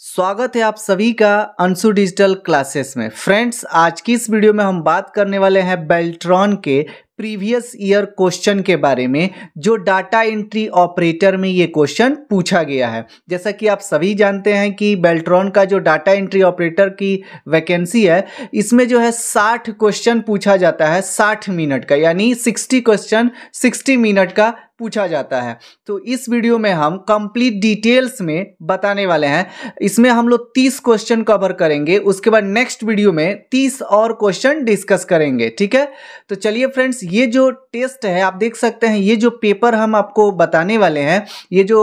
स्वागत है आप सभी का अंशु डिजिटल क्लासेस में फ्रेंड्स आज की इस वीडियो में हम बात करने वाले हैं बेल्ट्रॉन के प्रीवियस ईयर क्वेश्चन के बारे में जो डाटा एंट्री ऑपरेटर में ये क्वेश्चन पूछा गया है जैसा कि आप सभी जानते हैं कि बेल्ट्रॉन का जो डाटा एंट्री ऑपरेटर की वैकेंसी है इसमें जो है 60 क्वेश्चन पूछा जाता है 60 मिनट का यानी 60 क्वेश्चन 60 मिनट का पूछा जाता है तो इस वीडियो में हम कंप्लीट डिटेल्स में बताने वाले हैं इसमें हम लोग तीस क्वेश्चन कवर करेंगे उसके बाद नेक्स्ट वीडियो में तीस और क्वेश्चन डिस्कस करेंगे ठीक है तो चलिए फ्रेंड्स ये जो टेस्ट है आप देख सकते हैं ये जो पेपर हम आपको बताने वाले हैं ये जो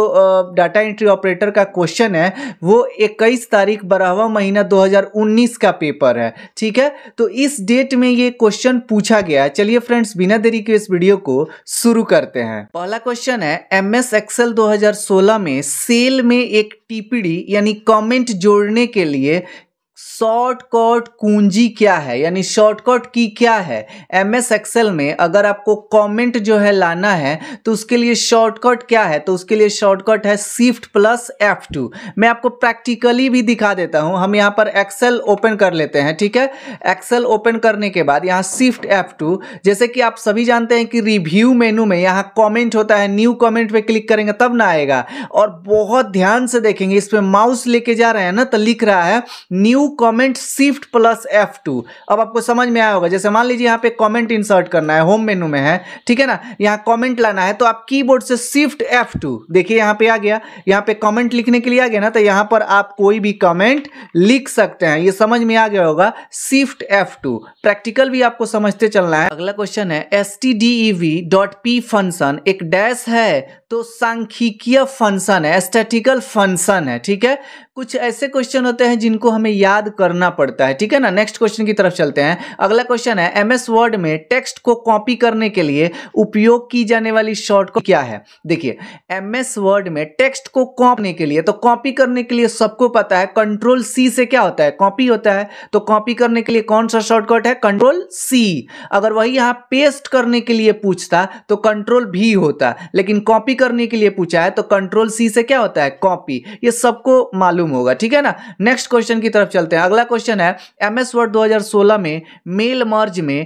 डाटा एंट्री ऑपरेटर का क्वेश्चन है वो इक्कीस तारीख बारहवा महीना दो का पेपर है ठीक है तो इस डेट में ये क्वेश्चन पूछा गया है चलिए फ्रेंड्स बिना देरी के इस वीडियो को शुरू करते हैं पहला क्वेश्चन है एम एस एक्सएल दो में सेल में एक टीपीडी यानी कमेंट जोड़ने के लिए शॉर्टकट कुंजी क्या है यानी शॉर्टकट की क्या है एम एस एक्सेल में अगर आपको कमेंट जो है लाना है तो उसके लिए शॉर्टकट क्या है तो उसके लिए शॉर्टकट है शिफ्ट प्लस एफ टू मैं आपको प्रैक्टिकली भी दिखा देता हूं हम यहां पर एक्सेल ओपन कर लेते हैं ठीक है एक्सेल ओपन करने के बाद यहां शिफ्ट एफ टू जैसे कि आप सभी जानते हैं कि रिव्यू मेनू में यहाँ कॉमेंट होता है न्यू कॉमेंट पर क्लिक करेंगे तब ना आएगा और बहुत ध्यान से देखेंगे इस पर माउस लेके जा रहे हैं ना तो लिख रहा है new to comment shift plus F two अब आपको समझ में आया होगा जैसे मान लीजिए यहाँ पे कॉमेंट इंसर्ट करना है होम मेनू में है ठीक है ना यहाँ कॉमेंट लाना है तो आप की से शिफ्ट एफ देखिए यहाँ पे आ गया यहाँ पे कॉमेंट लिखने के लिए आ गया ना तो यहाँ पर आप कोई भी कॉमेंट लिख सकते हैं ये समझ में आ गया होगा शिफ्ट एफ प्रैक्टिकल भी आपको समझते चलना है अगला क्वेश्चन है S T D E V dot P function एक डैश है तो सांख्यिकीय फंक्शन है स्टैटिकल फंक्शन है ठीक है कुछ ऐसे क्वेश्चन होते हैं जिनको हमें याद करना पड़ता है ठीक है ना नेक्स्ट क्वेश्चन की तरफ चलते हैं अगला क्वेश्चन है एमएस वर्ड में टेक्स्ट को कॉपी करने के लिए उपयोग की जाने वाली शॉर्टकट क्या है देखिए एमएस वर्ड में टेक्स्ट को कॉपी के लिए तो कॉपी करने के लिए सबको पता है कंट्रोल सी से क्या होता है कॉपी होता है तो कॉपी करने के लिए कौन सा शॉर्टकट है कंट्रोल सी अगर वही यहां पेस्ट करने के लिए पूछता तो कंट्रोल भी होता लेकिन कॉपी कॉपी करने के लिए पूछा है तो कंट्रोल सी से क्या होता है कॉपी ये सबको मालूम होगा ठीक है ना नेक्स्ट क्वेश्चन की तरफ चलते हैं अगला क्वेश्चन है एम एस वर्ड दो में मेल मर्ज में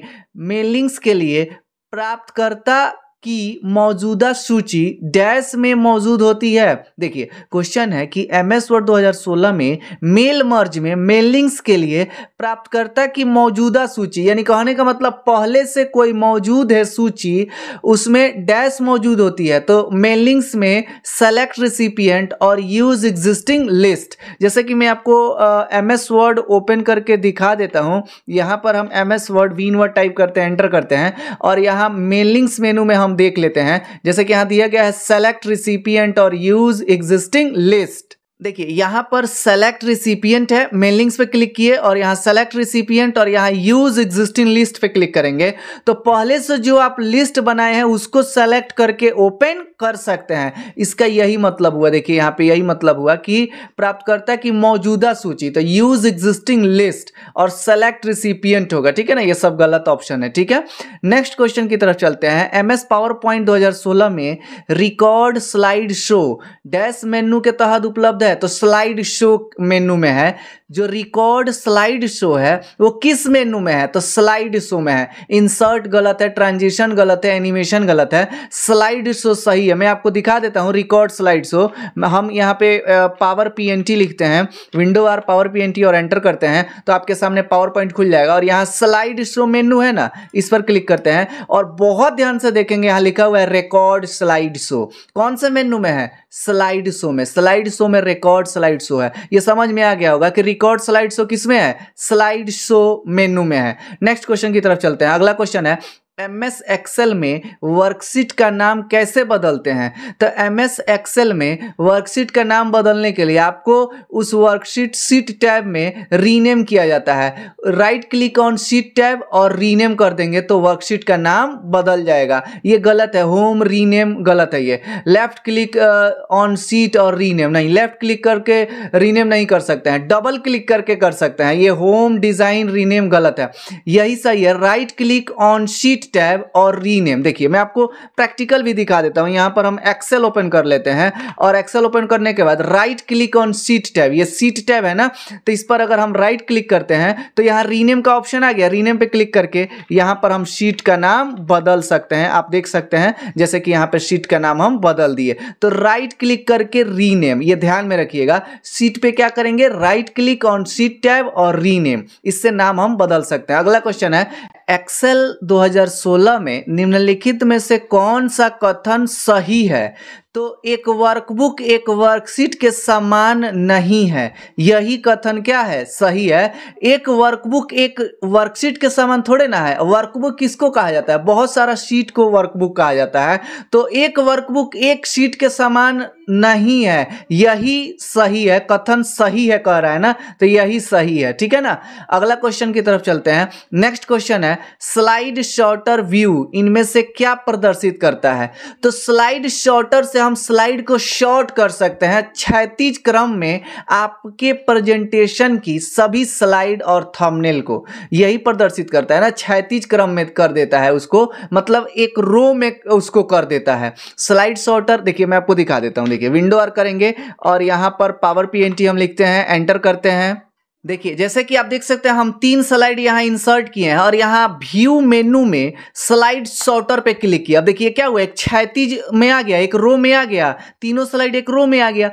मेलिंग्स के लिए प्राप्तकर्ता की मौजूदा सूची डैश में मौजूद होती है देखिए क्वेश्चन है कि एम एस वर्ड दो में मेल मर्ज में मेलिंग्स के लिए प्राप्तकर्ता की मौजूदा सूची यानी कहने का मतलब पहले से कोई मौजूद है सूची उसमें डैश मौजूद होती है तो मेलिंग्स में सेलेक्ट रिसिपियंट और यूज एग्जिस्टिंग लिस्ट जैसे कि मैं आपको एम एस वर्ड ओपन करके दिखा देता हूँ यहाँ पर हम M S Word winword type करते हैं एंटर करते हैं और यहाँ मेलिंग्स मेनू में हम हम देख लेते हैं जैसे कि यहां दिया गया है सेलेक्ट रिसिपियंट और यूज एग्जिस्टिंग लिस्ट देखिए यहां पर सेलेक्ट रिसिपियंट है मेन लिंक्स पे क्लिक किए और यहाँ सेलेक्ट रिसिपियंट और यहाँ यूज एग्जिस्टिंग लिस्ट पे क्लिक करेंगे तो पहले से जो आप लिस्ट बनाए हैं उसको सेलेक्ट करके ओपन कर सकते हैं इसका यही मतलब हुआ देखिए यहाँ पे यही मतलब हुआ कि प्राप्तकर्ता की मौजूदा सूची तो यूज एग्जिस्टिंग लिस्ट और सेलेक्ट रिसिपियंट होगा ठीक है ना ये सब गलत ऑप्शन है ठीक है नेक्स्ट क्वेश्चन की तरफ चलते हैं एम एस पावर पॉइंट दो में record slide show dash menu के तहत उपलब्ध है है तो स्लाइड शो मेनू में है जो रिकॉर्ड स्लाइड शो है वो किस मेनू में है तो स्लाइड शो में है इंसर्ट गलत है ट्रांजिशन गलत है एनिमेशन गलत है स्लाइड शो सही है मैं आपको दिखा देता हूँ रिकॉर्ड स्लाइड शो हम यहाँ पे पावर पीएनटी लिखते हैं विंडो आर पावर पीएनटी और एंटर करते हैं तो आपके सामने पावर पॉइंट खुल जाएगा और यहाँ स्लाइड शो मेनू है ना इस पर क्लिक करते हैं और बहुत ध्यान से देखेंगे यहाँ लिखा हुआ है रिकॉर्ड स्लाइड शो कौन से मेनू में है स्लाइड शो में स्लाइड शो में रिकॉर्ड स्लाइड शो है ये समझ में आ गया होगा कि रिकॉर्ड स्लाइड शो किसमें है स्लाइड शो मेनू में है नेक्स्ट क्वेश्चन की तरफ चलते हैं अगला क्वेश्चन है एम एस एक्सेल में वर्कशीट का नाम कैसे बदलते हैं तो एम एस एक्सेल में वर्कशीट का नाम बदलने के लिए आपको उस वर्कशीट सीट टैब में रीनेम किया जाता है right click on sheet tab और रीनेम कर देंगे तो वर्कशीट का नाम बदल जाएगा ये गलत है होम रीनेम गलत है ये लेफ्ट क्लिक ऑन सीट और रीनेम नहीं लेफ्ट क्लिक करके रीनेम नहीं कर सकते हैं डबल क्लिक करके कर सकते हैं ये होम डिज़ाइन रीनेम गलत है यही सही है right click on sheet tab और रीनेम देखिए मैं आपको प्रैक्टिकल भी दिखा देता हूं यहां पर हम एक्सेल ओपन कर लेते हैं और एक्सेल ओपन करने के बाद right click on sheet tab ये सीट टैब है ना तो इस पर अगर हम राइट क्लिक करते हैं तो यहां रीनेम का ऑप्शन आ गया रीनेम पे क्लिक करके यहां पर हम सीट का नाम बदल सकते हैं आप देख सकते हैं जैसे कि यहां पर सीट का नाम हम बदल दिए तो राइट क्लिक करके रीनेम ये ध्यान में रखिएगा सीट पे क्या करेंगे right click on sheet tab और रीनेम इससे नाम हम बदल सकते हैं अगला क्वेश्चन है एक्सेल 2016 में निम्नलिखित में से कौन सा कथन सही है तो एक वर्कबुक एक वर्कशीट के समान नहीं है यही कथन क्या है सही है एक वर्कबुक एक वर्कशीट के समान थोड़े ना है वर्कबुक किसको कहा जाता है बहुत सारा शीट को वर्कबुक कहा जाता है तो एक वर्कबुक एक शीट के समान नहीं है यही सही है कथन सही है कह रहा है ना तो यही सही है ठीक है ना अगला क्वेश्चन की तरफ चलते हैं नेक्स्ट क्वेश्चन है स्लाइड शॉर्टर व्यू इनमें से क्या प्रदर्शित करता है तो स्लाइड शॉर्टर से से हम स्लाइड को शॉर्ट कर सकते हैं क्षैतिज क्रम में आपके प्रेजेंटेशन की सभी स्लाइड और थंबनेल को यही प्रदर्शित करता है ना क्षैतिज क्रम में कर देता है उसको मतलब एक रो में उसको कर देता है स्लाइड शॉर्टर देखिए मैं आपको दिखा देता हूँ देखिए विंडो आर करेंगे और यहाँ पर पावर पी हम लिखते हैं एंटर करते हैं देखिए जैसे कि आप देख सकते हैं हम तीन स्लाइड यहाँ इंसर्ट किए हैं और यहाँ व्यू मेनू में स्लाइड सॉर्टर पे क्लिक किया अब देखिए क्या हुआ एक क्षैतिज में आ गया एक रो में आ गया तीनों स्लाइड एक रो में आ गया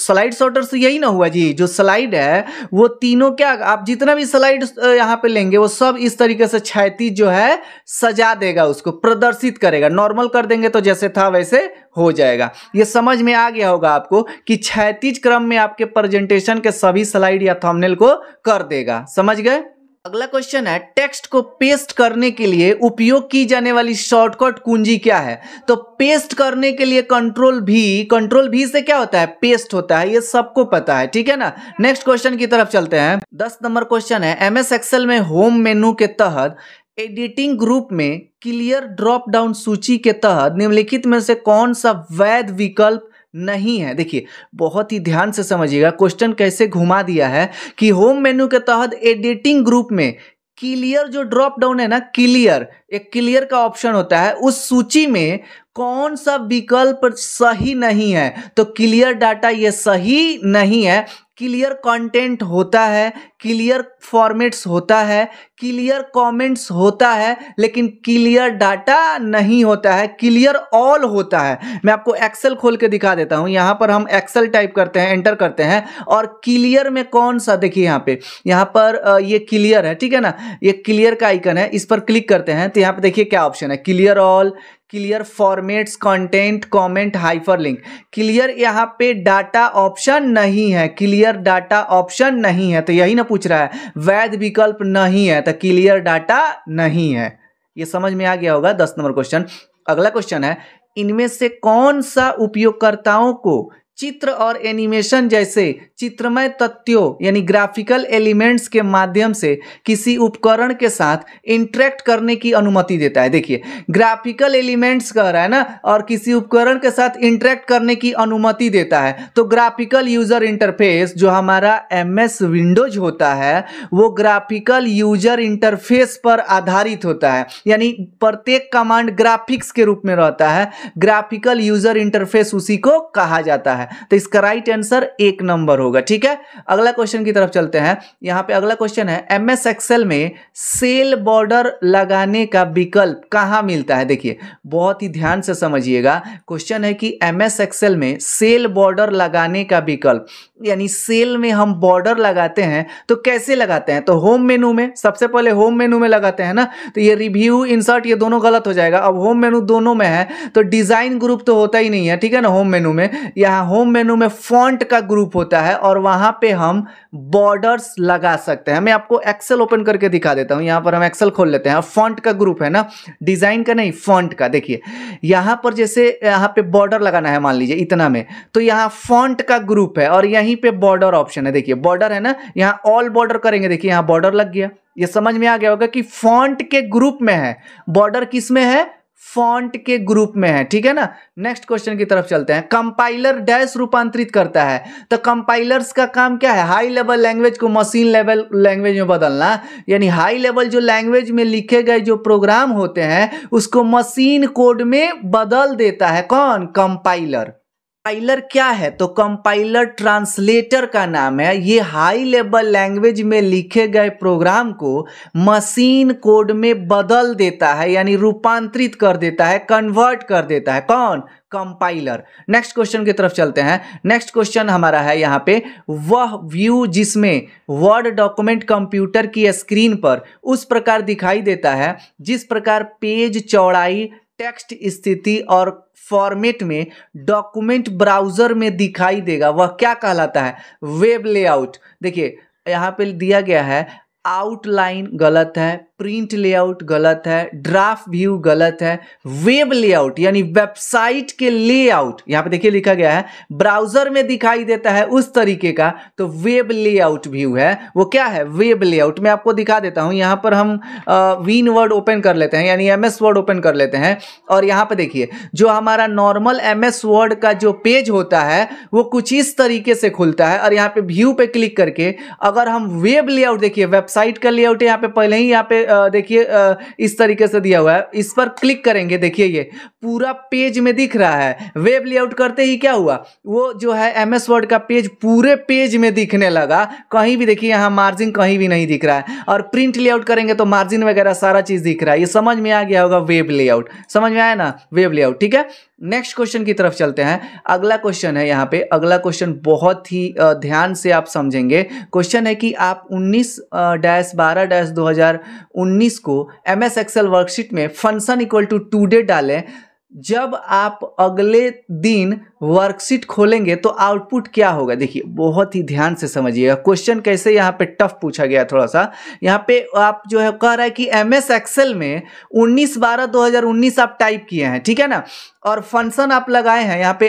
स्लाइड सॉर्टर से यही ना हुआ जी जो स्लाइड है वो तीनों क्या आप जितना भी स्लाइड यहाँ पे लेंगे वो सब इस तरीके से क्षैतिज जो है सजा देगा उसको प्रदर्शित करेगा नॉर्मल कर देंगे तो जैसे था वैसे हो जाएगा ये समझ में आ गया होगा आपको कि क्षैतिज क्रम में आपके प्रेजेंटेशन के सभी स्लाइड या थंबनेल को कर देगा समझ गए अगला क्वेश्चन है टेक्स्ट को पेस्ट करने के लिए उपयोग की जाने वाली शॉर्टकट कुंजी क्या है तो पेस्ट करने के लिए कंट्रोल भी कंट्रोल भी से क्या होता है पेस्ट होता है ये सबको पता है ठीक है ना नेक्स्ट क्वेश्चन की तरफ चलते हैं दस नंबर क्वेश्चन है एमएस एक्सेल में होम मेनू के तहत एडिटिंग ग्रुप में क्लियर ड्रॉप डाउन सूची के तहत निम्नलिखित में से कौन सा वैध विकल्प नहीं है देखिए बहुत ही ध्यान से समझिएगा क्वेश्चन कैसे घुमा दिया है कि होम मेन्यू के तहत एडिटिंग ग्रुप में क्लियर जो ड्रॉप डाउन है ना क्लियर एक क्लियर का ऑप्शन होता है उस सूची में कौन सा विकल्प सही नहीं है तो क्लियर डाटा ये सही नहीं है क्लियर कंटेंट होता है क्लियर फॉर्मेट्स होता है क्लियर कमेंट्स होता है लेकिन क्लियर डाटा नहीं होता है क्लियर ऑल होता है मैं आपको एक्सेल खोल के दिखा देता हूँ यहाँ पर हम एक्सेल टाइप करते हैं एंटर करते हैं और क्लियर में कौन सा देखिए यहाँ पे यहाँ पर ये क्लियर है ठीक है ना ये क्लियर का आइकन है इस पर क्लिक करते हैं तो यहाँ पर देखिए क्या ऑप्शन है clear all clear formats content comment hyperlink clear यहाँ पे डाटा ऑप्शन नहीं है क्लियर डाटा ऑप्शन नहीं है तो यही ना पूछ रहा है वैध विकल्प नहीं है तो क्लियर डाटा नहीं है ये समझ में आ गया होगा दस नंबर क्वेश्चन अगला क्वेश्चन है इनमें से कौन सा उपयोगकर्ताओं को चित्र और एनिमेशन जैसे चित्रमय तथ्यों यानी ग्राफिकल एलिमेंट्स के माध्यम से किसी उपकरण के साथ इंटरेक्ट करने की अनुमति देता है देखिए ग्राफिकल एलिमेंट्स कह रहा है ना और किसी उपकरण के साथ इंटरेक्ट करने की अनुमति देता है तो ग्राफिकल यूजर इंटरफेस जो हमारा एम एस विंडोज होता है वो ग्राफिकल यूजर इंटरफेस पर आधारित होता है यानी प्रत्येक कमांड ग्राफिक्स के रूप में रहता है ग्राफिकल यूजर इंटरफेस उसी को कहा जाता है है तो इसका राइट आंसर एक नंबर होगा ठीक है अगला क्वेश्चन की तरफ चलते हैं यहां पे अगला क्वेश्चन है एम एस एक्सेल में सेल बॉर्डर लगाने का विकल्प कहां मिलता है देखिए बहुत ही ध्यान से समझिएगा क्वेश्चन है कि एम एस एक्सेल में सेल बॉर्डर लगाने का विकल्प यानी सेल में हम बॉर्डर लगाते हैं तो कैसे लगाते हैं तो होम मेनू में सबसे पहले होम मेनू में लगाते हैं ना तो ये रिव्यू इंसर्ट ये दोनों गलत हो जाएगा अब होम मेनू दोनों में है तो डिजाइन ग्रुप तो होता ही नहीं है ठीक है ना होम मेनू में यहाँ होम मेनू में फॉन्ट का ग्रुप होता है और वहां पे हम बॉर्डर्स लगा सकते हैं मैं आपको एक्सेल ओपन करके दिखा देता हूं यहां पर हम एक्सेल खोल लेते हैं फॉन्ट का ग्रुप है ना डिज़ाइन का नहीं फॉन्ट का देखिए यहां पर जैसे यहां पे बॉर्डर लगाना है मान लीजिए इतना में तो यहां फॉन्ट का ग्रुप है और यहीं पर बॉर्डर ऑप्शन है देखिए बॉर्डर है ना यहाँ ऑल बॉर्डर करेंगे देखिए यहाँ बॉर्डर लग गया ये समझ में आ गया होगा कि फॉन्ट के ग्रुप में है बॉर्डर किस में है फॉन्ट के ग्रुप में है ठीक है ना नेक्स्ट क्वेश्चन की तरफ चलते हैं कंपाइलर डैश रूपांतरित करता है तो कंपाइलर्स का काम क्या है हाई लेवल लैंग्वेज को मशीन लेवल लैंग्वेज में बदलना यानी हाई लेवल जो लैंग्वेज में लिखे गए जो प्रोग्राम होते हैं उसको मशीन कोड में बदल देता है कौन कंपाइलर कंपाइलर क्या है तो कंपाइलर ट्रांसलेटर का नाम है ये हाई लेवल लैंग्वेज में लिखे गए प्रोग्राम को मशीन कोड में बदल देता है यानी रूपांतरित कर देता है कन्वर्ट कर देता है कौन कंपाइलर नेक्स्ट क्वेश्चन की तरफ चलते हैं नेक्स्ट क्वेश्चन हमारा है यहाँ पे वह व्यू जिसमें वर्ड डॉक्यूमेंट कंप्यूटर की स्क्रीन पर उस प्रकार दिखाई देता है जिस प्रकार पेज चौड़ाई टेक्स्ट स्थिति और फॉर्मेट में डॉक्यूमेंट ब्राउजर में दिखाई देगा वह क्या कहलाता है वेब लेआउट देखिए यहाँ पे दिया गया है आउटलाइन गलत है प्रिंट लेआउट गलत है ड्राफ्ट व्यू गलत है वेब लेआउट यानी वेबसाइट के लेआउट यहाँ पे देखिए लिखा गया है ब्राउजर में दिखाई देता है उस तरीके का तो वेब लेआउट व्यू है वो क्या है वेब लेआउट मैं आपको दिखा देता हूं यहां पर हम वीन वर्ड ओपन कर लेते हैं यानी एम एस वर्ड ओपन कर लेते हैं और यहाँ पे देखिए जो हमारा नॉर्मल एम एस वर्ड का जो पेज होता है वो कुछ इस तरीके से खुलता है और यहाँ पे व्यू पे क्लिक करके अगर हम वेब लेआउट देखिए वेबसाइट साइट का लेआउट यहाँ पे पहले ही यहाँ पे देखिए इस तरीके से दिया हुआ है इस पर क्लिक करेंगे देखिए ये पूरा पेज में दिख रहा है वेब लेआउट करते ही क्या हुआ वो जो है एम एस वर्ड का पेज पूरे पेज में दिखने लगा कहीं भी देखिए यहाँ मार्जिन कहीं भी नहीं दिख रहा है और प्रिंट लेआउट करेंगे तो मार्जिन वगैरह सारा चीज़ दिख रहा है ये समझ में आ गया होगा वेब लेआउट समझ में आया ना वेब लेआउट ठीक है नेक्स्ट क्वेश्चन की तरफ चलते हैं अगला क्वेश्चन है यहाँ पे अगला क्वेश्चन बहुत ही ध्यान से आप समझेंगे क्वेश्चन है कि आप 19 डैश बारह डैश दो को एम एस एक्सएल वर्कशीट में function equal to today डालें जब आप अगले दिन वर्कशीट खोलेंगे तो आउटपुट क्या होगा देखिए बहुत ही ध्यान से समझिएगा क्वेश्चन कैसे यहाँ पे टफ पूछा गया थोड़ा सा यहाँ पे आप जो है कह रहा है कि एम एस एक्सेल में 19 बारह 2019 आप टाइप किए हैं ठीक है ना और फंक्शन आप लगाए हैं यहाँ पे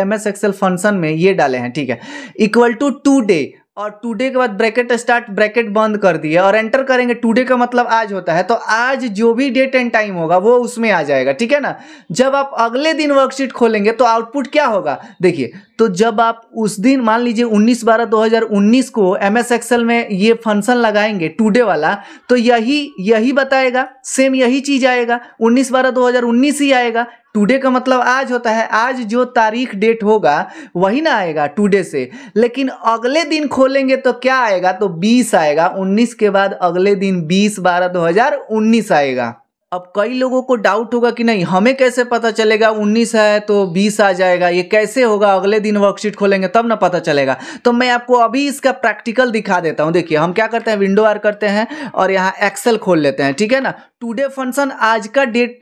एम एस एक्सेल फंक्शन में ये डाले हैं ठीक है इक्वल टू टू डे और टुडे के बाद ब्रैकेट स्टार्ट ब्रैकेट बंद कर दिए और एंटर करेंगे टुडे का मतलब आज होता है तो आज जो भी डेट एंड टाइम होगा वो उसमें आ जाएगा ठीक है ना जब आप अगले दिन वर्कशीट खोलेंगे तो आउटपुट क्या होगा देखिए तो जब आप उस दिन मान लीजिए 19 बारह 2019 को एम एस एक्सएल में ये फंक्शन लगाएंगे टुडे वाला तो यही यही बताएगा सेम यही चीज़ आएगा 19 बारह 2019 ही आएगा टुडे का मतलब आज होता है आज जो तारीख डेट होगा वही ना आएगा टुडे से लेकिन अगले दिन खोलेंगे तो क्या आएगा तो 20 आएगा 19 के बाद अगले दिन 20 बारह 2019 आएगा अब कई लोगों को डाउट होगा कि नहीं हमें कैसे पता चलेगा 19 है तो 20 आ जाएगा ये कैसे होगा अगले दिन वर्कशीट खोलेंगे तब ना पता चलेगा तो मैं आपको अभी इसका प्रैक्टिकल दिखा देता हूं देखिए हम क्या करते हैं विंडो आर करते हैं और यहां एक्सेल खोल लेते हैं ठीक है ना टुडे फंक्शन आज का डेट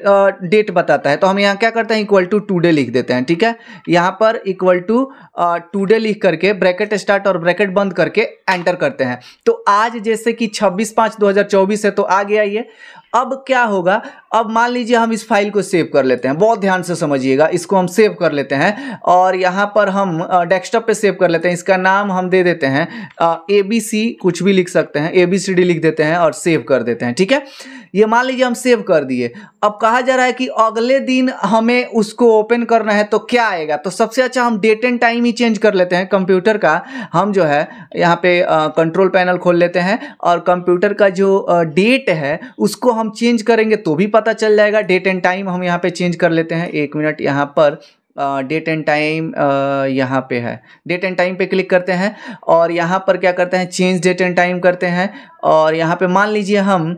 डेट बताता है तो हम यहाँ क्या करते हैं इक्वल टू टूडे लिख देते हैं ठीक है यहाँ पर इक्वल टू टूडे लिख करके ब्रैकेट स्टार्ट और ब्रैकेट बंद करके एंटर करते हैं तो आज जैसे कि 26 पाँच 2024 है तो आ गया ये अब क्या होगा अब मान लीजिए हम इस फाइल को सेव कर लेते हैं बहुत ध्यान से समझिएगा इसको हम सेव कर लेते हैं और यहाँ पर हम डेस्कटॉप पे सेव कर लेते हैं इसका नाम हम दे देते हैं ए बी सी कुछ भी लिख सकते हैं ए बी सी डी लिख देते हैं और सेव कर देते हैं ठीक है ये मान लीजिए हम सेव कर दिए अब कहा जा रहा है कि अगले दिन हमें उसको ओपन करना है तो क्या आएगा तो सबसे अच्छा हम डेट एंड टाइम ही चेंज कर लेते हैं कंप्यूटर का हम जो है यहाँ पे कंट्रोल पैनल खोल लेते हैं और कंप्यूटर का जो डेट है उसको हम चेंज करेंगे तो भी पता चल जाएगा डेट एंड टाइम हम यहाँ पे चेंज कर लेते हैं एक मिनट यहाँ पर डेट एंड टाइम यहाँ पे है डेट एंड टाइम पे क्लिक करते हैं और यहाँ पर क्या करते हैं चेंज डेट एंड टाइम करते हैं और यहाँ पे मान लीजिए हम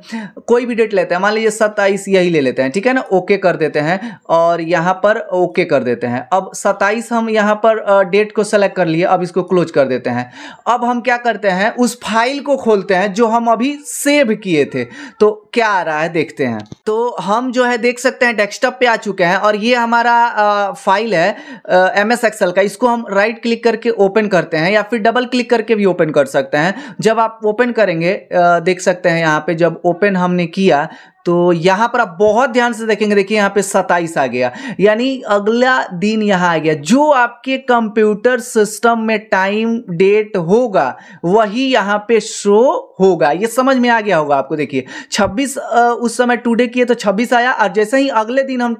कोई भी डेट लेते हैं मान लीजिए सत्ताईस यही ले लेते हैं ठीक है ना ओके कर देते हैं और यहाँ पर ओके कर देते हैं अब सत्ताईस हम यहाँ पर डेट को सेलेक्ट कर लिए अब इसको क्लोज कर देते हैं अब हम क्या करते हैं उस फाइल को खोलते हैं जो हम अभी सेव किए थे तो क्या आ रहा है देखते हैं तो हम जो है देख सकते हैं डेस्कटॉप पे आ चुके हैं और ये हमारा फाइल है एम एस एक्सएल का इसको हम राइट क्लिक करके ओपन करते हैं या फिर डबल क्लिक करके भी ओपन कर सकते हैं जब आप ओपन करेंगे देख सकते हैं यहाँ पे जब ओपन हमने किया तो यहाँ पर आप बहुत ध्यान से देखेंगे देखिए यहाँ पे 27 आ गया यानी अगला दिन यहाँ आ गया जो आपके कंप्यूटर सिस्टम में टाइम डेट होगा वही यहाँ पे शो होगा ये समझ में आ गया होगा आपको देखिए 26 उस समय टुडे किए तो 26 आया और जैसे ही अगले दिन हम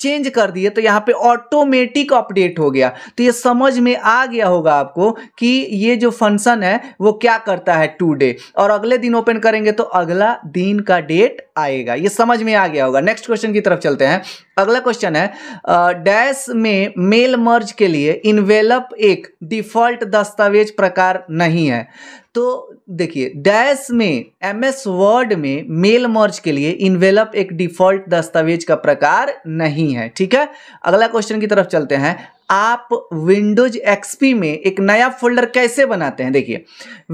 चेंज कर दिए तो यहाँ पे ऑटोमेटिक अपडेट हो गया तो ये समझ में आ गया होगा आपको कि ये जो फंक्शन है वो क्या करता है टूडे और अगले दिन ओपन करेंगे तो अगला दिन का डेट आएगा आएगा ये समझ में आ गया होगा नेक्स्ट क्वेश्चन की तरफ चलते हैं अगला क्वेश्चन है डैश में मेल मर्ज के लिए इनवेलप एक डिफॉल्ट दस्तावेज प्रकार नहीं है तो देखिए डैश में एम एस वर्ड में मेल मर्ज के लिए इनवेलप एक डिफॉल्ट दस्तावेज का प्रकार नहीं है ठीक है अगला क्वेश्चन की तरफ चलते हैं आप विंडोज एक्सपी में एक नया फोल्डर कैसे बनाते हैं देखिए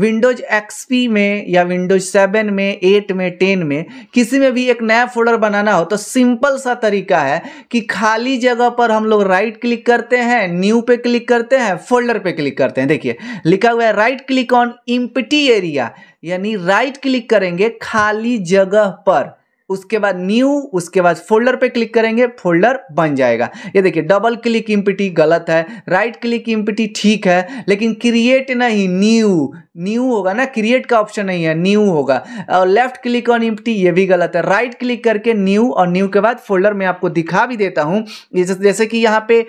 विंडोज एक्सपी में या विंडोज सेवन में एट में टेन में किसी में भी एक नया फोल्डर बनाना हो तो सिंपल सा तरीका है कि खाली जगह पर हम लोग राइट क्लिक करते हैं न्यू पे क्लिक करते हैं फोल्डर पे क्लिक करते हैं देखिए लिखा हुआ है right click on empty area यानी राइट क्लिक करेंगे खाली जगह पर उसके बाद न्यू उसके बाद फोल्डर पे क्लिक करेंगे फोल्डर बन जाएगा ये देखिए डबल क्लिक इम्पिटी गलत है राइट क्लिक इम्पिटी ठीक है लेकिन क्रिएट नहीं न्यू न्यू होगा ना क्रिएट का ऑप्शन नहीं है न्यू होगा और लेफ्ट क्लिक ऑन इम्पिटी ये भी गलत है राइट क्लिक करके न्यू और न्यू के बाद फोल्डर में आपको दिखा भी देता हूँ जैसे कि यहाँ पे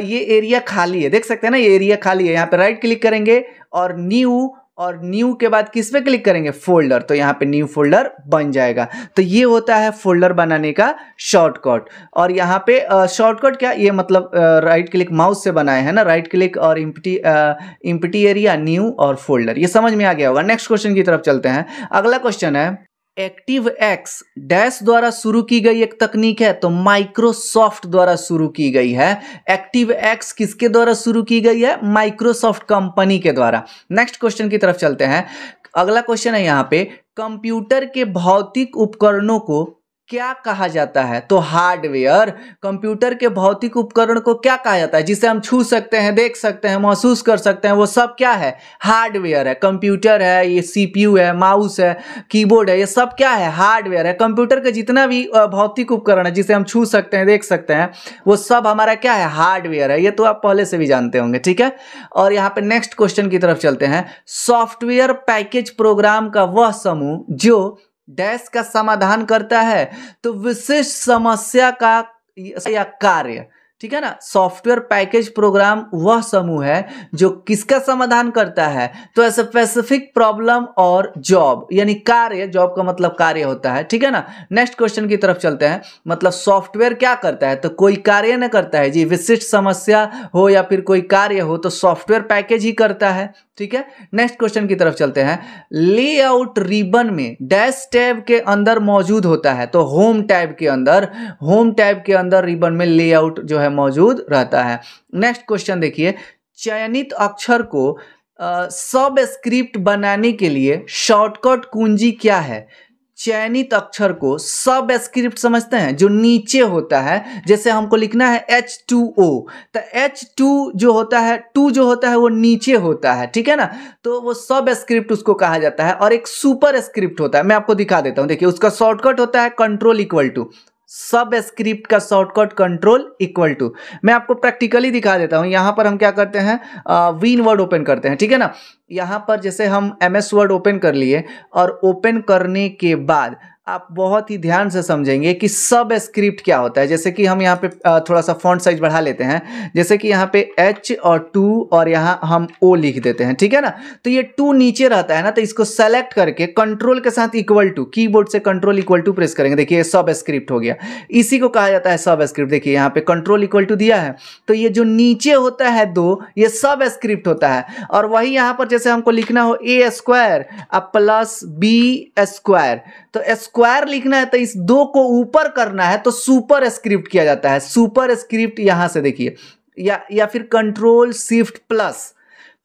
ये एरिया खाली है देख सकते हैं ना ये एरिया खाली है यहाँ पे राइट क्लिक करेंगे और न्यू और न्यू के बाद किस पे क्लिक करेंगे फोल्डर तो यहाँ पे न्यू फोल्डर बन जाएगा तो ये होता है फोल्डर बनाने का शॉर्टकट और यहाँ पे शॉर्टकट क्या ये मतलब राइट क्लिक माउस से बनाए है ना राइट क्लिक और इम्पटी इम्पटी एरिया न्यू और फोल्डर ये समझ में आ गया होगा नेक्स्ट क्वेश्चन की तरफ चलते हैं अगला क्वेश्चन है एक्टिव एक्स डैश द्वारा शुरू की गई एक तकनीक है तो माइक्रोसॉफ्ट द्वारा शुरू की गई है एक्टिव एक्स किसके द्वारा शुरू की गई है माइक्रोसॉफ्ट कंपनी के द्वारा नेक्स्ट क्वेश्चन की तरफ चलते हैं अगला क्वेश्चन है यहाँ पे कंप्यूटर के भौतिक उपकरणों को क्या कहा जाता है तो हार्डवेयर कंप्यूटर के भौतिक उपकरण को क्या कहा जाता है जिसे हम छू सकते हैं देख सकते हैं महसूस कर सकते हैं वो सब क्या है हार्डवेयर है कंप्यूटर है ये सीपीयू है माउस है कीबोर्ड है ये सब क्या है हार्डवेयर है कंप्यूटर के जितना भी भौतिक उपकरण है जिसे हम छू सकते हैं देख सकते हैं वो सब हमारा क्या है हार्डवेयर है ये तो आप पहले से भी जानते होंगे ठीक है और यहाँ पे नेक्स्ट क्वेश्चन की तरफ चलते हैं सॉफ्टवेयर पैकेज प्रोग्राम का वह समूह जो डैश का समाधान करता है तो विशेष समस्या का या कार्य ठीक है ना सॉफ्टवेयर पैकेज प्रोग्राम वह समूह है जो किसका समाधान करता है तो स्पेसिफिक प्रॉब्लम और जॉब यानी कार्य जॉब का मतलब कार्य होता है ठीक है ना नेक्स्ट क्वेश्चन की तरफ चलते हैं मतलब सॉफ्टवेयर क्या करता है तो कोई कार्य न करता है जी विशिष्ट समस्या हो या फिर कोई कार्य हो तो सॉफ्टवेयर पैकेज ही करता है ठीक है नेक्स्ट क्वेश्चन की तरफ चलते हैं लेआउट रिबन में डैश टैब के अंदर मौजूद होता है तो होम टैब के अंदर होम टैब के अंदर रिबन में लेआउट जो है मौजूद रहता है नेक्स्ट क्वेश्चन देखिए चयनित अक्षर को सब स्क्रिप्ट बनाने के लिए शॉर्टकट कुंजी क्या है चयनित अक्षर को सब स्क्रिप्ट समझते हैं जो नीचे होता है जैसे हमको लिखना है एच टू ओ तो एच टू जो होता है टू जो होता है वो नीचे होता है ठीक है ना तो वो सब स्क्रिप्ट उसको कहा जाता है और एक सुपर स्क्रिप्ट होता है मैं आपको दिखा देता हूं देखिए उसका शॉर्टकट होता है control equal to subscript का शॉर्टकट कंट्रोल इक्वल टू मैं आपको प्रैक्टिकली दिखा देता हूं यहां पर हम क्या करते हैं विन वर्ड ओपन करते हैं ठीक है ना यहाँ पर जैसे हम एम एस वर्ड ओपन कर लिए और ओपन करने के बाद आप बहुत ही ध्यान से समझेंगे कि सब स्क्रिप्ट क्या होता है जैसे कि हम यहाँ पे थोड़ा सा फॉन्ट साइज बढ़ा लेते हैं जैसे कि यहाँ पे एच और टू और यहाँ हम ओ लिख देते हैं ठीक है ना तो ये टू नीचे रहता है ना तो इसको सेलेक्ट करके कंट्रोल के साथ इक्वल टू कीबोर्ड से कंट्रोल इक्वल टू प्रेस करेंगे देखिए सब स्क्रिप्ट हो गया इसी को कहा जाता है सब स्क्रिप्ट देखिए यहाँ पे कंट्रोल इक्वल टू दिया है तो ये जो नीचे होता है दो ये सब स्क्रिप्ट होता है और वही यहाँ पर जैसे हमको लिखना हो A square plus B square तो स्क्वायर लिखना है तो इस दो को ऊपर करना है तो सुपर स्क्रिप्ट किया जाता है सुपर स्क्रिप्ट यहां से देखिए या या फिर control shift plus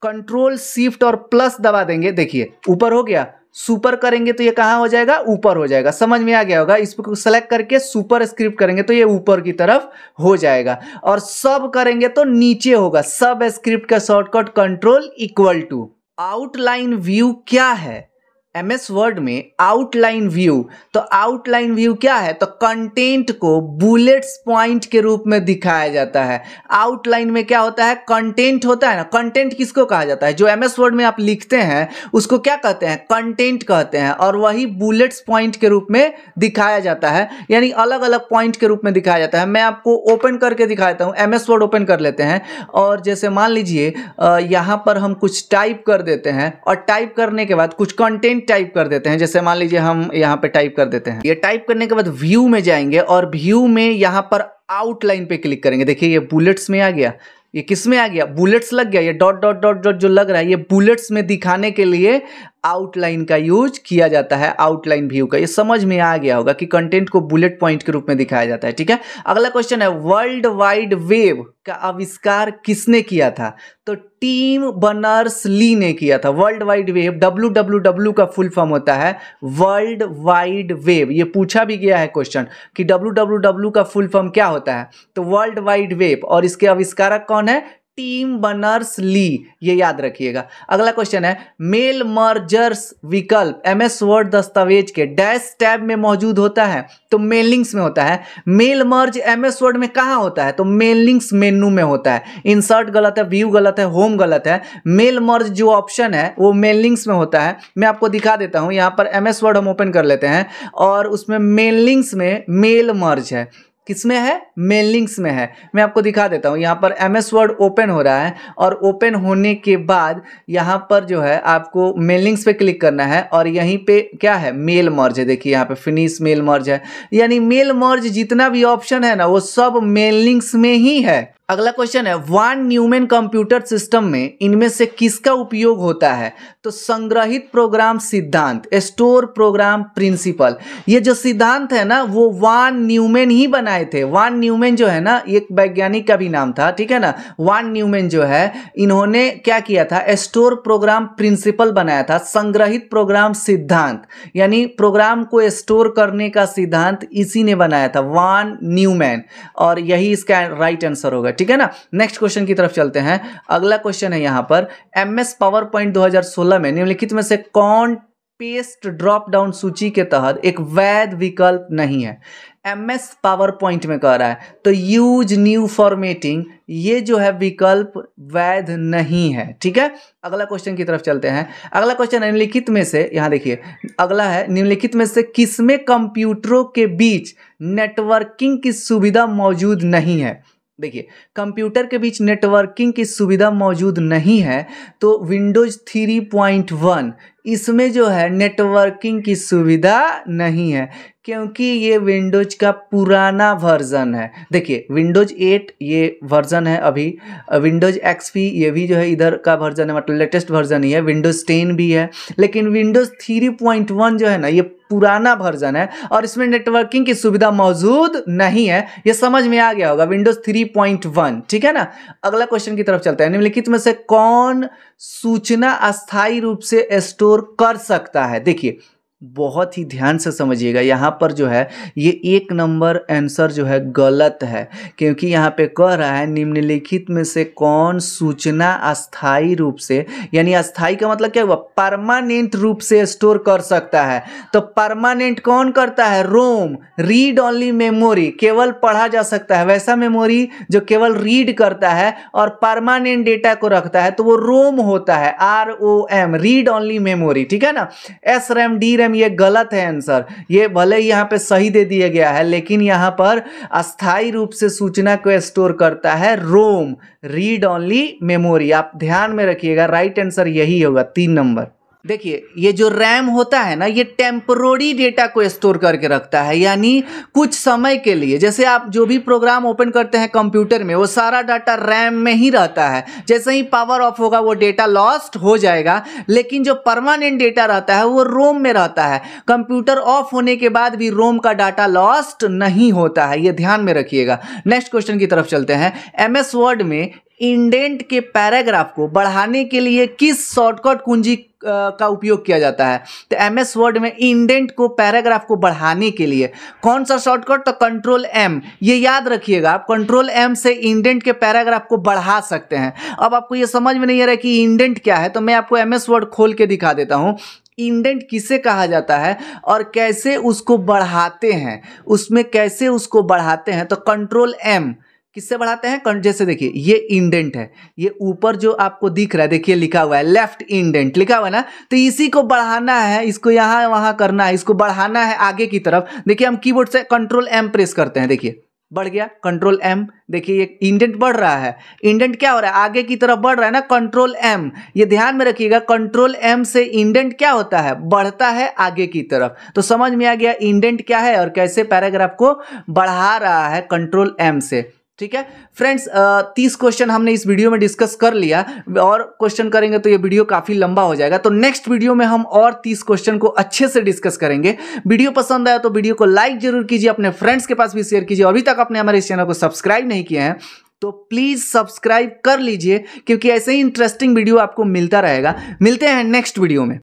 control shift और प्लस दबा देंगे देखिए ऊपर हो गया सुपर करेंगे तो ये कहाँ हो जाएगा ऊपर हो जाएगा समझ में आ गया होगा इस पर सेलेक्ट करके सुपर स्क्रिप्ट करेंगे तो ये ऊपर की तरफ हो जाएगा और सब करेंगे तो नीचे होगा सब स्क्रिप्ट का shortcut control equal to outline view क्या है एम एस वर्ड में आउटलाइन व्यू तो आउटलाइन व्यू क्या है तो कंटेंट को बुलेट्स पॉइंट के रूप में दिखाया जाता है आउटलाइन में क्या होता है कंटेंट होता है ना कंटेंट किसको कहा जाता है जो एम एस वर्ड में आप लिखते हैं उसको क्या कहते हैं कंटेंट कहते हैं और वही बुलेट्स पॉइंट के रूप में दिखाया जाता है यानी अलग अलग पॉइंट के रूप में दिखाया जाता है मैं आपको ओपन करके दिखा देता हूँ एम एस वर्ड ओपन कर लेते हैं और जैसे मान लीजिए यहाँ पर हम कुछ टाइप कर देते हैं और टाइप करने के बाद कुछ कंटेंट टाइप कर देते हैं जैसे मान लीजिए हम यहाँ पे टाइप कर देते हैं ये टाइप करने के बाद व्यू में जाएंगे और व्यू में यहाँ पर आउटलाइन पे क्लिक करेंगे देखिए ये बुलेट्स में आ गया ये किस में आ गया बुलेट्स लग गया ये डॉट डॉट डॉट डॉट जो लग रहा है ये बुलेट्स में दिखाने के लिए आउटलाइन का यूज किया जाता है आउटलाइन व्यू का ये समझ में आ गया होगा कि कंटेंट को बुलेट पॉइंट के रूप में दिखाया जाता है ठीक है अगला क्वेश्चन है वर्ल्ड वाइड वेब का आविष्कार किसने किया था तो टीम बनर्स ली ने किया था world wide web W W W का फुल फॉर्म होता है वर्ल्ड वाइड वेब ये पूछा भी गया है क्वेश्चन कि डब्ल्यू डब्ल्यू डब्ल्यू का फुल फॉर्म क्या होता है तो वर्ल्ड वाइड वेब और इसके आविष्कारक कौन है टीम बनर्स ली ये याद रखिएगा अगला क्वेश्चन है मेल मर्जर्स विकल्प एम एस वर्ड दस्तावेज के डैश टैब में मौजूद होता है तो मेलिंग्स में होता है mail merge M S Word में कहाँ होता है तो मेलिंग्स मेनू में होता है इंसर्ट गलत है व्यू गलत है होम गलत है मेल मर्ज जो ऑप्शन है वो मेलिंग्स में होता है मैं आपको दिखा देता हूँ यहाँ पर एम एस वर्ड हम ओपन कर लेते हैं और उसमें मेलिंग्स में मेल मर्ज है किसमें है मेल लिंक्स में है मैं आपको दिखा देता हूँ यहाँ पर एम एस वर्ड ओपन हो रहा है और ओपन होने के बाद यहाँ पर जो है आपको मेल लिंक्स पे क्लिक करना है और यहीं पे क्या है मेल मर्ज है देखिए यहाँ पे फिनिश मेल मर्ज है यानी मेल मर्ज जितना भी ऑप्शन है ना वो सब मेल लिंक्स में ही है अगला क्वेश्चन है वान न्यूमैन कंप्यूटर सिस्टम में इनमें से किसका उपयोग होता है तो संग्रहित प्रोग्राम सिद्धांत स्टोर प्रोग्राम प्रिंसिपल ये जो सिद्धांत है ना वो वान न्यूमैन ही बनाए थे वान न्यूमैन जो है ना एक वैज्ञानिक का भी नाम था ठीक है ना वन न्यूमैन जो है इन्होंने क्या किया था स्टोर प्रोग्राम प्रिंसिपल बनाया था संग्रहित प्रोग्राम सिद्धांत यानी प्रोग्राम को स्टोर करने का सिद्धांत इसी ने बनाया था वन न्यूमैन और यही इसका राइट आंसर होगा ठीक है ना नेक्स्ट क्वेश्चन की तरफ चलते हैं अगला क्वेश्चन है यहाँ पर एम एस पावर पॉइंट दो में निम्नलिखित में से कौन पेस्ट ड्रॉप डाउन सूची के तहत एक वैध विकल्प नहीं है एम एस पावर पॉइंट में कह रहा है तो यूज न्यू फॉर्मेटिंग ये जो है विकल्प वैध नहीं है ठीक है अगला क्वेश्चन की तरफ चलते हैं अगला क्वेश्चन निम्नलिखित में से यहाँ देखिए अगला है निम्नलिखित में से किसमें कंप्यूटरों के बीच नेटवर्किंग की सुविधा मौजूद नहीं है देखिए कंप्यूटर के बीच नेटवर्किंग की सुविधा मौजूद नहीं है तो विंडोज थ्री पॉइंट वन इसमें जो है नेटवर्किंग की सुविधा नहीं है क्योंकि ये विंडोज का पुराना वर्जन है देखिए विंडोज एट ये वर्जन है अभी विंडोज एक्सपी ये भी जो है इधर का वर्जन है मतलब लेटेस्ट वर्जन ही है विंडोज टेन भी है लेकिन विंडोज वन जो है ना ये पुराना वर्जन है और इसमें नेटवर्किंग की सुविधा मौजूद नहीं है यह समझ में आ गया होगा विंडोज 3.1 ठीक है ना अगला क्वेश्चन की तरफ चलता है निम्नलिखित में से कौन सूचना अस्थायी रूप से स्टोर कर सकता है देखिए बहुत ही ध्यान से समझिएगा यहाँ पर जो है ये एक नंबर आंसर जो है गलत है क्योंकि यहाँ पे कह रहा है निम्नलिखित में से कौन सूचना अस्थाई रूप से यानी अस्थाई का मतलब क्या हुआ परमानेंट रूप से स्टोर कर सकता है तो परमानेंट कौन करता है रोम रीड ओनली मेमोरी केवल पढ़ा जा सकता है वैसा मेमोरी जो केवल रीड करता है और परमानेंट डेटा को रखता है तो वो रोम होता है R O M read only memory ठीक है ना S RAM D RAM same ये गलत है आंसर ये भले ही यहाँ पे सही दे दिया गया है लेकिन यहाँ पर अस्थायी रूप से सूचना को स्टोर करता है रोम रीड ओनली मेमोरी आप ध्यान में रखिएगा राइट आंसर यही होगा तीन नंबर देखिए ये जो रैम होता है ना ये टेम्परोरी डेटा को स्टोर करके रखता है यानी कुछ समय के लिए जैसे आप जो भी प्रोग्राम ओपन करते हैं कंप्यूटर में वो सारा डाटा रैम में ही रहता है जैसे ही पावर ऑफ होगा वो डेटा लॉस्ट हो जाएगा लेकिन जो परमानेंट डेटा रहता है वो रोम में रहता है कंप्यूटर ऑफ होने के बाद भी रोम का डाटा लॉस्ट नहीं होता है ये ध्यान में रखिएगा नेक्स्ट क्वेश्चन की तरफ चलते हैं एम वर्ड में इंडेंट के पैराग्राफ को बढ़ाने के लिए किस शॉर्टकट कुंजी का उपयोग किया जाता है तो एम एस वर्ड में इंडेंट को पैराग्राफ को बढ़ाने के लिए कौन सा शॉर्टकट तो कंट्रोल एम ये याद रखिएगा आप कंट्रोल एम से इंडेंट के पैराग्राफ को बढ़ा सकते हैं अब आपको ये समझ में नहीं आ रहा है कि इंडेंट क्या है तो मैं आपको एम एस वर्ड खोल के दिखा देता हूँ इंडेंट किसे कहा जाता है और कैसे उसको बढ़ाते हैं उसमें कैसे उसको बढ़ाते हैं तो कंट्रोल एम किससे बढ़ाते हैं कंट जैसे देखिए ये इंडेंट है ये ऊपर जो आपको दिख रहा है देखिए लिखा हुआ है लेफ्ट इंडेंट लिखा हुआ है ना तो इसी को बढ़ाना है इसको यहां वहां करना है इसको बढ़ाना है आगे की तरफ देखिए हम कीबोर्ड से कंट्रोल एम प्रेस करते हैं देखिए बढ़ गया कंट्रोल एम देखिए ये इंडेंट बढ़ रहा है इंडेंट क्या हो रहा है आगे की तरफ बढ़ रहा है ना कंट्रोल एम ये ध्यान में रखिएगा कंट्रोल एम से इंडेंट क्या होता है बढ़ता है आगे की तरफ तो समझ में आ गया इंडेंट क्या है और कैसे पैराग्राफ को बढ़ा रहा है कंट्रोल एम से ठीक है फ्रेंड्स तीस क्वेश्चन हमने इस वीडियो में डिस्कस कर लिया और क्वेश्चन करेंगे तो ये वीडियो काफी लंबा हो जाएगा तो नेक्स्ट वीडियो में हम और तीस क्वेश्चन को अच्छे से डिस्कस करेंगे वीडियो पसंद आया तो वीडियो को लाइक जरूर कीजिए अपने फ्रेंड्स के पास भी शेयर कीजिए अभी तक आपने हमारे इस चैनल को सब्सक्राइब नहीं किया है तो प्लीज सब्सक्राइब कर लीजिए क्योंकि ऐसे ही इंटरेस्टिंग वीडियो आपको मिलता रहेगा मिलते हैं नेक्स्ट वीडियो में